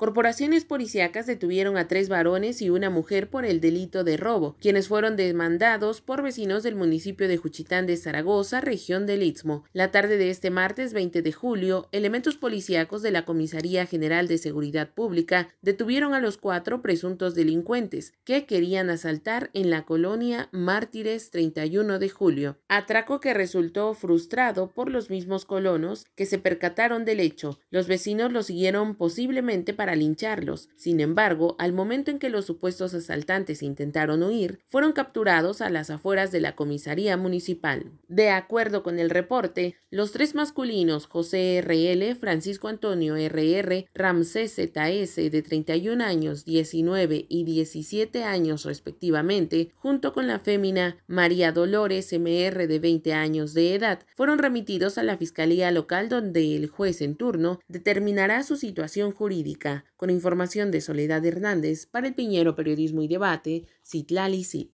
Corporaciones policíacas detuvieron a tres varones y una mujer por el delito de robo, quienes fueron demandados por vecinos del municipio de Juchitán de Zaragoza, región del Istmo. La tarde de este martes 20 de julio, elementos policíacos de la Comisaría General de Seguridad Pública detuvieron a los cuatro presuntos delincuentes que querían asaltar en la colonia Mártires 31 de julio. Atraco que resultó frustrado por los mismos colonos que se percataron del hecho. Los vecinos lo siguieron posiblemente para lincharlos. Sin embargo, al momento en que los supuestos asaltantes intentaron huir, fueron capturados a las afueras de la comisaría municipal. De acuerdo con el reporte, los tres masculinos, José R.L., Francisco Antonio R.R., Ramsés Z.S., de 31 años, 19 y 17 años respectivamente, junto con la fémina María Dolores M.R., de 20 años de edad, fueron remitidos a la Fiscalía Local donde el juez en turno determinará su situación jurídica con información de Soledad Hernández para el Piñero Periodismo y Debate, Citlali CIT.